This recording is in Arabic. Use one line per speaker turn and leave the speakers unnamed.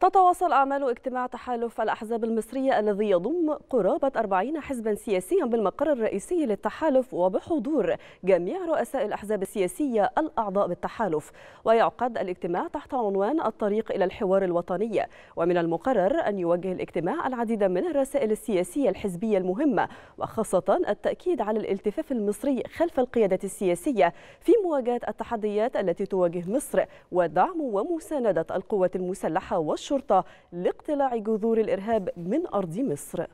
تتواصل أعمال اجتماع تحالف الأحزاب المصرية الذي يضم قرابة 40 حزبا سياسيا بالمقر الرئيسي للتحالف وبحضور جميع رؤساء الأحزاب السياسية الأعضاء بالتحالف ويعقد الاجتماع تحت عنوان الطريق إلى الحوار الوطني ومن المقرر أن يوجه الاجتماع العديد من الرسائل السياسية الحزبية المهمة وخاصة التأكيد على الالتفاف المصري خلف القيادة السياسية في مواجهة التحديات التي تواجه مصر ودعم ومساندة القوات المسلحة والشرطة الشرطة لاقتلاع جذور الإرهاب من أرض مصر